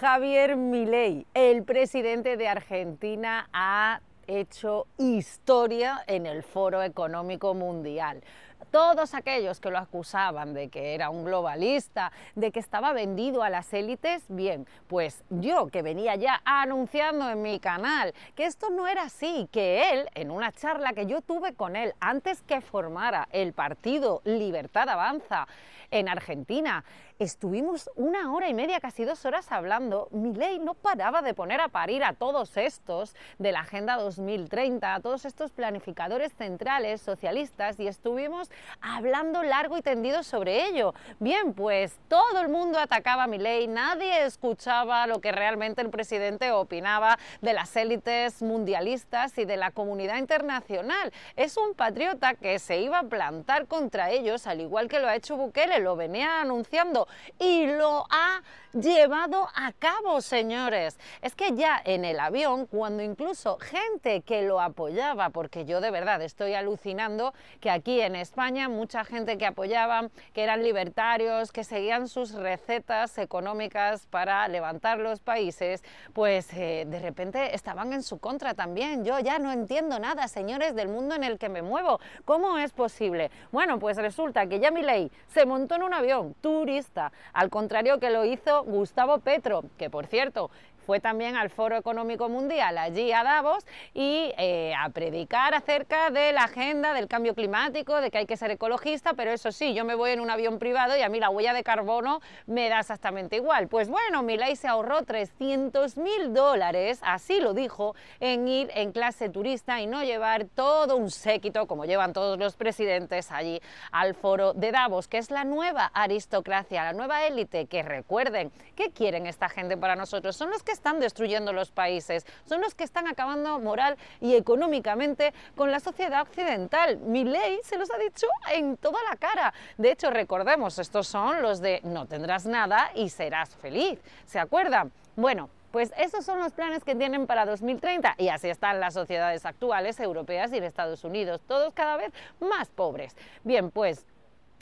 Javier Milei, el presidente de Argentina, ha hecho historia en el Foro Económico Mundial todos aquellos que lo acusaban de que era un globalista, de que estaba vendido a las élites, bien, pues yo que venía ya anunciando en mi canal que esto no era así, que él, en una charla que yo tuve con él antes que formara el partido Libertad Avanza en Argentina, estuvimos una hora y media, casi dos horas hablando, mi ley no paraba de poner a parir a todos estos de la Agenda 2030, a todos estos planificadores centrales socialistas y estuvimos hablando largo y tendido sobre ello. Bien, pues todo el mundo atacaba a ley, nadie escuchaba lo que realmente el presidente opinaba de las élites mundialistas y de la comunidad internacional. Es un patriota que se iba a plantar contra ellos, al igual que lo ha hecho Bukele, lo venía anunciando y lo ha llevado a cabo, señores. Es que ya en el avión, cuando incluso gente que lo apoyaba, porque yo de verdad estoy alucinando que aquí en España mucha gente que apoyaban, que eran libertarios, que seguían sus recetas económicas para levantar los países, pues eh, de repente estaban en su contra también. Yo ya no entiendo nada, señores del mundo en el que me muevo. ¿Cómo es posible? Bueno, pues resulta que Yamilei se montó en un avión turista, al contrario que lo hizo Gustavo Petro, que por cierto, fue también al Foro Económico Mundial, allí a Davos, y eh, a predicar acerca de la agenda del cambio climático, de que hay que ser ecologista, pero eso sí, yo me voy en un avión privado y a mí la huella de carbono me da exactamente igual. Pues bueno, Milay se ahorró 300 mil dólares, así lo dijo, en ir en clase turista y no llevar todo un séquito, como llevan todos los presidentes allí al foro de Davos, que es la nueva aristocracia, la nueva élite, que recuerden, ¿qué quieren esta gente para nosotros? Son los que están destruyendo los países, son los que están acabando moral y económicamente con la sociedad occidental. Mi ley se los ha dicho en toda la cara. De hecho, recordemos, estos son los de no tendrás nada y serás feliz. ¿Se acuerdan? Bueno, pues esos son los planes que tienen para 2030 y así están las sociedades actuales europeas y de Estados Unidos, todos cada vez más pobres. Bien, pues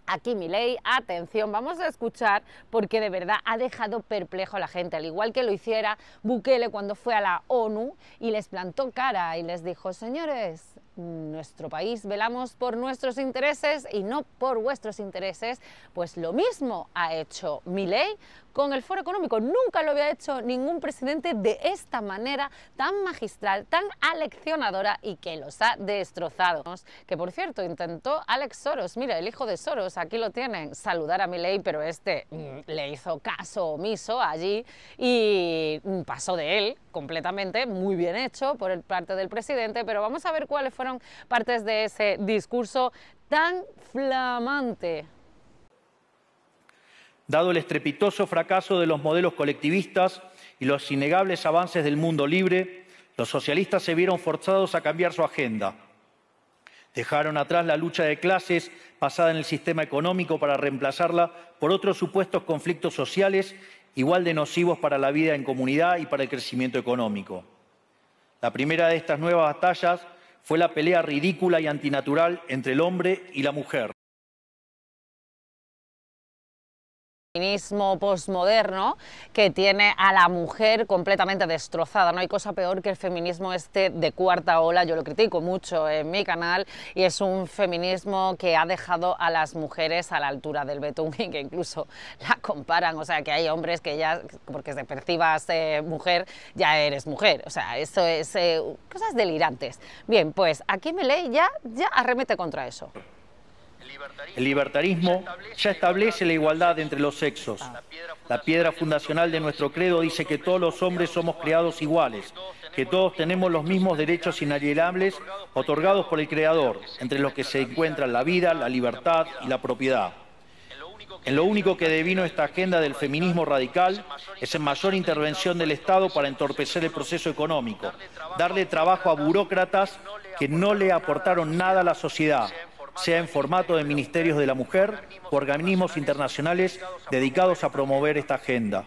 aquí ley atención, vamos a escuchar porque de verdad ha dejado perplejo a la gente, al igual que lo hiciera Bukele cuando fue a la ONU y les plantó cara y les dijo, señores, nuestro país velamos por nuestros intereses y no por vuestros intereses, pues lo mismo ha hecho Milei con el foro económico. Nunca lo había hecho ningún presidente de esta manera tan magistral, tan aleccionadora y que los ha destrozado. Que por cierto, intentó Alex Soros, mira, el hijo de Soros, aquí lo tienen, saludar a Milei, pero este mm, le hizo caso omiso allí y mm, pasó de él completamente, muy bien hecho por parte del presidente, pero vamos a ver cuáles fueron partes de ese discurso tan flamante. Dado el estrepitoso fracaso de los modelos colectivistas y los innegables avances del mundo libre, los socialistas se vieron forzados a cambiar su agenda. Dejaron atrás la lucha de clases basada en el sistema económico para reemplazarla por otros supuestos conflictos sociales igual de nocivos para la vida en comunidad y para el crecimiento económico. La primera de estas nuevas batallas fue la pelea ridícula y antinatural entre el hombre y la mujer. feminismo posmoderno que tiene a la mujer completamente destrozada. No hay cosa peor que el feminismo este de cuarta ola. Yo lo critico mucho en mi canal y es un feminismo que ha dejado a las mujeres a la altura del betún y que incluso la comparan. O sea, que hay hombres que ya, porque se percibas mujer, ya eres mujer. O sea, eso es eh, cosas delirantes. Bien, pues aquí me lee ya, ya arremete contra eso. El libertarismo ya establece la igualdad entre los sexos. La piedra fundacional de nuestro credo dice que todos los hombres somos creados iguales, que todos tenemos los mismos derechos inalienables otorgados por el Creador, entre los que se encuentran la vida, la libertad y la propiedad. En lo único que devino esta agenda del feminismo radical es en mayor intervención del Estado para entorpecer el proceso económico, darle trabajo a burócratas que no le aportaron nada a la sociedad, sea en formato de ministerios de la mujer o organismos internacionales dedicados a promover esta agenda.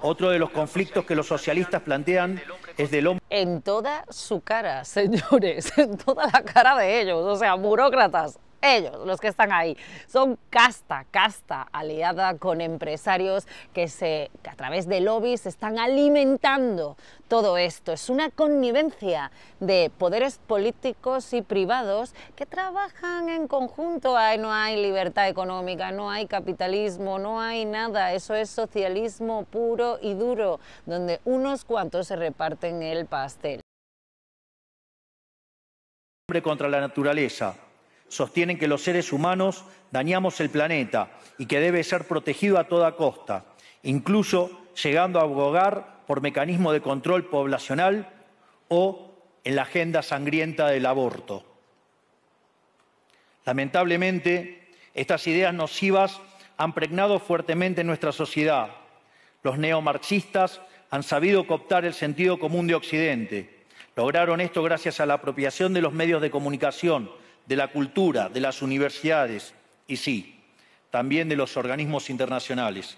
Otro de los conflictos que los socialistas plantean es del hombre. En toda su cara, señores, en toda la cara de ellos, o sea, burócratas ellos los que están ahí. Son casta, casta aliada con empresarios que, se, a través de lobbies están alimentando todo esto. Es una connivencia de poderes políticos y privados que trabajan en conjunto. no hay libertad económica, no hay capitalismo, no hay nada. Eso es socialismo puro y duro, donde unos cuantos se reparten el pastel. Contra la naturaleza, Sostienen que los seres humanos dañamos el planeta y que debe ser protegido a toda costa, incluso llegando a abogar por mecanismo de control poblacional o en la agenda sangrienta del aborto. Lamentablemente, estas ideas nocivas han pregnado fuertemente nuestra sociedad. Los neomarxistas han sabido cooptar el sentido común de Occidente. Lograron esto gracias a la apropiación de los medios de comunicación, de la cultura, de las universidades y sí, también de los organismos internacionales.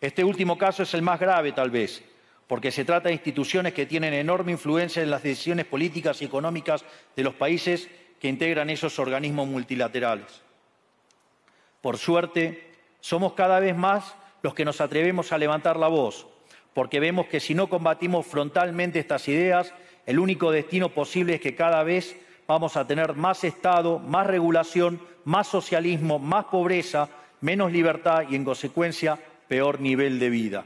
Este último caso es el más grave tal vez, porque se trata de instituciones que tienen enorme influencia en las decisiones políticas y económicas de los países que integran esos organismos multilaterales. Por suerte, somos cada vez más los que nos atrevemos a levantar la voz, porque vemos que si no combatimos frontalmente estas ideas, el único destino posible es que cada vez vamos a tener más Estado, más regulación, más socialismo, más pobreza, menos libertad y, en consecuencia, peor nivel de vida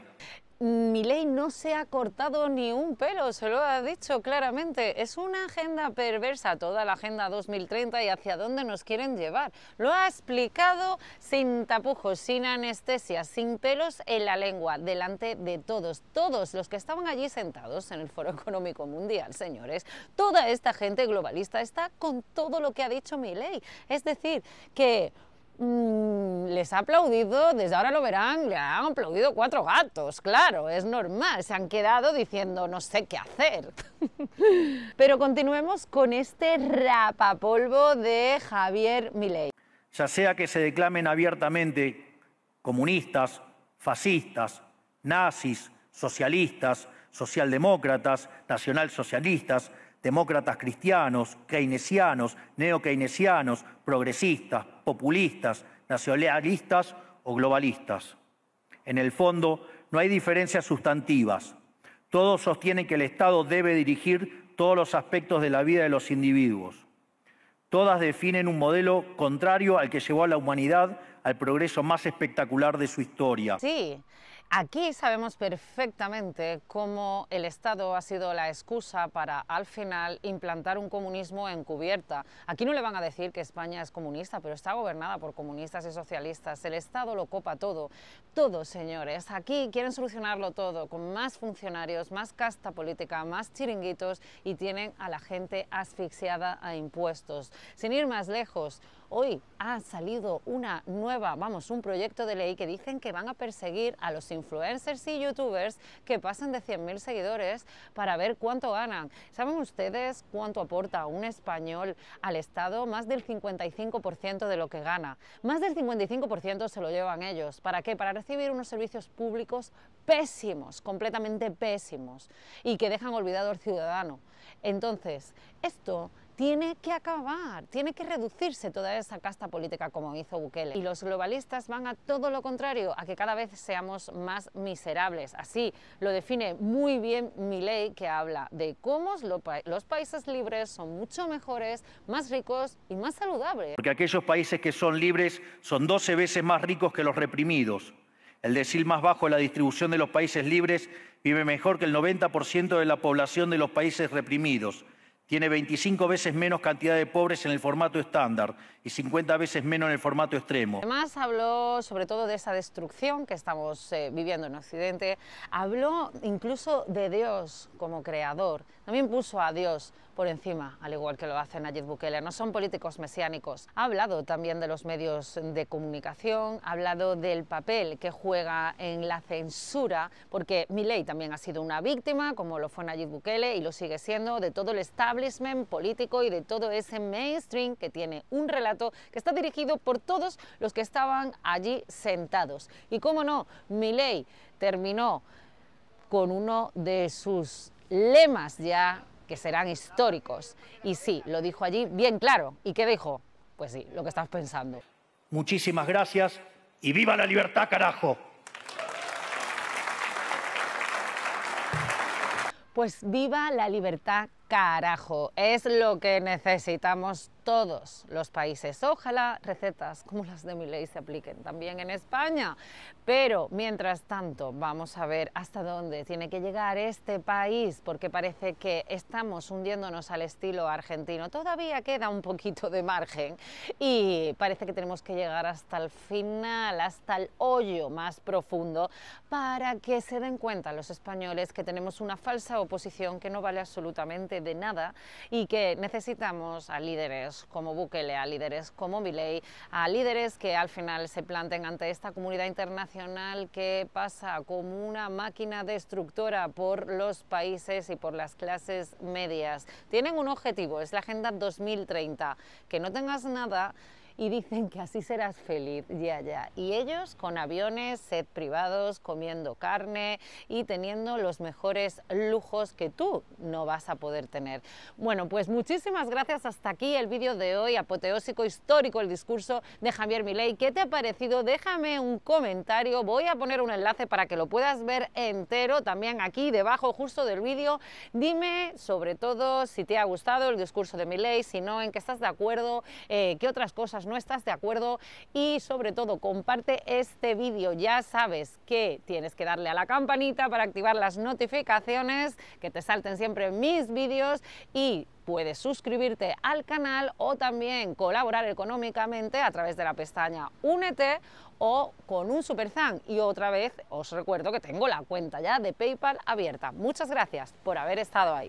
ley no se ha cortado ni un pelo, se lo ha dicho claramente. Es una agenda perversa, toda la Agenda 2030 y hacia dónde nos quieren llevar. Lo ha explicado sin tapujos, sin anestesia, sin pelos en la lengua, delante de todos, todos los que estaban allí sentados en el Foro Económico Mundial, señores. Toda esta gente globalista está con todo lo que ha dicho ley Es decir, que Mm, les ha aplaudido, desde ahora lo verán, le han aplaudido cuatro gatos, claro, es normal, se han quedado diciendo no sé qué hacer. Pero continuemos con este rapapolvo de Javier Milei. Ya sea que se declamen abiertamente comunistas, fascistas, nazis, socialistas, socialdemócratas, nacionalsocialistas, demócratas cristianos, keynesianos, neokeynesianos, progresistas, populistas, nacionalistas o globalistas. En el fondo, no hay diferencias sustantivas. Todos sostienen que el Estado debe dirigir todos los aspectos de la vida de los individuos. Todas definen un modelo contrario al que llevó a la humanidad al progreso más espectacular de su historia. Sí, Aquí sabemos perfectamente cómo el Estado ha sido la excusa para, al final, implantar un comunismo encubierta. Aquí no le van a decir que España es comunista, pero está gobernada por comunistas y socialistas. El Estado lo copa todo. Todo, señores. Aquí quieren solucionarlo todo, con más funcionarios, más casta política, más chiringuitos y tienen a la gente asfixiada a impuestos. Sin ir más lejos, hoy ha salido una nueva, vamos, un proyecto de ley que dicen que van a perseguir a los influencers y youtubers que pasan de 100.000 seguidores para ver cuánto ganan. ¿Saben ustedes cuánto aporta un español al Estado? Más del 55% de lo que gana. Más del 55% se lo llevan ellos. ¿Para qué? Para recibir unos servicios públicos pésimos, completamente pésimos, y que dejan olvidado al ciudadano. Entonces, esto tiene que acabar, tiene que reducirse toda esa casta política como hizo Bukele. Y los globalistas van a todo lo contrario, a que cada vez seamos más miserables. Así lo define muy bien ley que habla de cómo los países libres son mucho mejores, más ricos y más saludables. Porque aquellos países que son libres son 12 veces más ricos que los reprimidos. El decil más bajo en la distribución de los países libres vive mejor que el 90% de la población de los países reprimidos tiene 25 veces menos cantidad de pobres en el formato estándar y 50 veces menos en el formato extremo. Además habló sobre todo de esa destrucción que estamos eh, viviendo en Occidente. Habló incluso de Dios como creador. También puso a Dios por encima, al igual que lo hace Nayib Bukele. No son políticos mesiánicos. Ha hablado también de los medios de comunicación, ha hablado del papel que juega en la censura, porque Milei también ha sido una víctima, como lo fue Nayib Bukele y lo sigue siendo, de todo el establishment político y de todo ese mainstream que tiene un relato que está dirigido por todos los que estaban allí sentados. Y cómo no, Milei terminó con uno de sus lemas ya que serán históricos. Y sí, lo dijo allí bien claro. ¿Y qué dijo? Pues sí, lo que estás pensando. Muchísimas gracias y viva la libertad, carajo. Pues viva la libertad, carajo. Es lo que necesitamos todos los países. Ojalá recetas como las de mi ley se apliquen también en España. Pero mientras tanto, vamos a ver hasta dónde tiene que llegar este país, porque parece que estamos hundiéndonos al estilo argentino. Todavía queda un poquito de margen y parece que tenemos que llegar hasta el final, hasta el hoyo más profundo, para que se den cuenta los españoles que tenemos una falsa oposición que no vale absolutamente de nada y que necesitamos a líderes como Bukele, a líderes como Milei, a líderes que al final se planten ante esta comunidad internacional que pasa como una máquina destructora por los países y por las clases medias. Tienen un objetivo, es la Agenda 2030. Que no tengas nada y dicen que así serás feliz, ya, ya. Y ellos con aviones, sed privados, comiendo carne y teniendo los mejores lujos que tú no vas a poder tener. Bueno, pues muchísimas gracias. Hasta aquí el vídeo de hoy, apoteósico, histórico, el discurso de Javier Milei. ¿Qué te ha parecido? Déjame un comentario. Voy a poner un enlace para que lo puedas ver entero también aquí debajo, justo del vídeo. Dime sobre todo si te ha gustado el discurso de Milei, si no, en qué estás de acuerdo, eh, qué otras cosas no estás de acuerdo y sobre todo comparte este vídeo. Ya sabes que tienes que darle a la campanita para activar las notificaciones, que te salten siempre mis vídeos y puedes suscribirte al canal o también colaborar económicamente a través de la pestaña Únete o con un superzan. Y otra vez os recuerdo que tengo la cuenta ya de PayPal abierta. Muchas gracias por haber estado ahí.